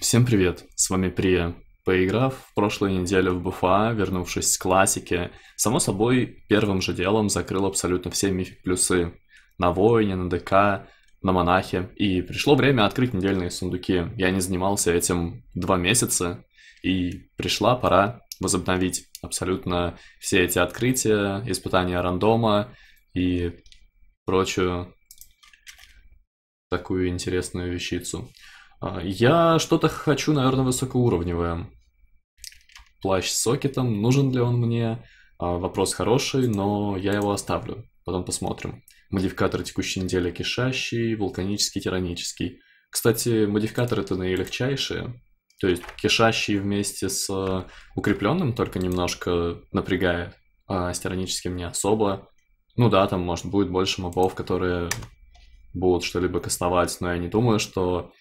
Всем привет, с вами Прия. Поиграв в прошлую неделю в БФА, вернувшись к классике, само собой, первым же делом закрыл абсолютно все мифик плюсы. На воине, на ДК, на монахе. И пришло время открыть недельные сундуки. Я не занимался этим два месяца, и пришла пора возобновить абсолютно все эти открытия, испытания рандома и прочую такую интересную вещицу. А, я что-то хочу, наверное, высокоуровневое. Плащ с сокетом, нужен ли он мне? А, вопрос хороший, но я его оставлю. Потом посмотрим. Модификатор текущей недели кишащий, вулканический, тиранический. Кстати, модификаторы-то наилегчайшие. То есть кишащий вместе с а, укрепленным только немножко напрягает, а с тираническим не особо. Ну да, там, может, будет больше мобов, которые будут что-либо кастовать, но я не думаю, что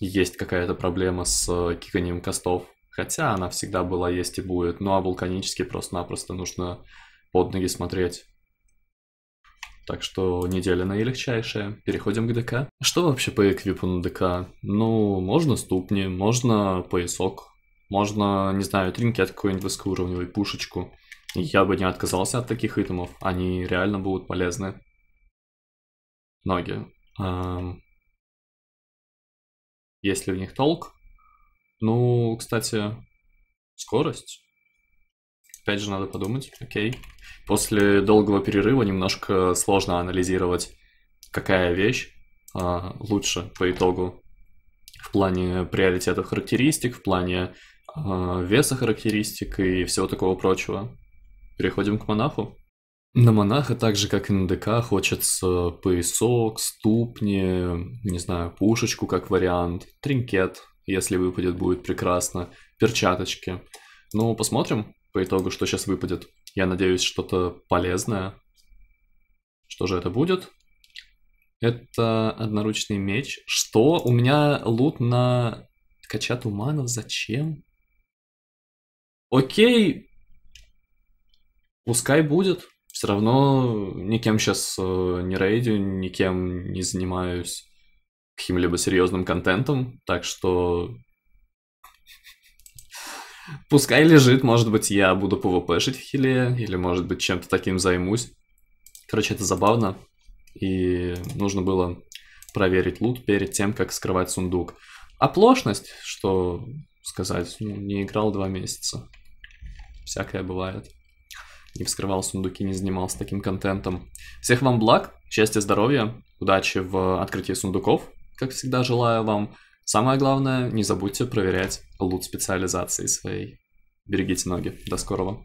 есть какая-то проблема с э, киканием костов, хотя она всегда была, есть и будет. Ну а вулканически просто-напросто нужно под ноги смотреть. Так что неделя наилегчайшая. Переходим к ДК. Что вообще по эквипу на ДК? Ну, можно ступни, можно поясок, можно, не знаю, тринкет какой-нибудь высокоуровневый, пушечку. Я бы не отказался от таких итемов, они реально будут полезны. Ноги. Эм, есть ли у них толк? Ну, кстати, скорость. Опять же, надо подумать, окей. После долгого перерыва немножко сложно анализировать, какая вещь а, лучше по итогу в плане приоритетов характеристик, в плане а, веса характеристик и всего такого прочего. Переходим к монаху. На монаха, так же как и на ДК, хочется поясок, ступни, не знаю, пушечку как вариант, тринкет, если выпадет, будет прекрасно, перчаточки. Ну, посмотрим по итогу, что сейчас выпадет. Я надеюсь, что-то полезное. Что же это будет? Это одноручный меч. Что? У меня лут на кача туманов. Зачем? Окей. Пускай будет все равно никем сейчас э, не рейдю, никем не занимаюсь каким-либо серьезным контентом, так что пускай лежит, может быть, я буду пвпшить в хиле, или, может быть, чем-то таким займусь. Короче, это забавно, и нужно было проверить лут перед тем, как скрывать сундук. Оплошность, что сказать, ну, не играл два месяца. Всякое бывает не вскрывал сундуки, не занимался таким контентом. Всех вам благ, счастья, здоровья, удачи в открытии сундуков, как всегда желаю вам. Самое главное, не забудьте проверять лут специализации своей. Берегите ноги. До скорого.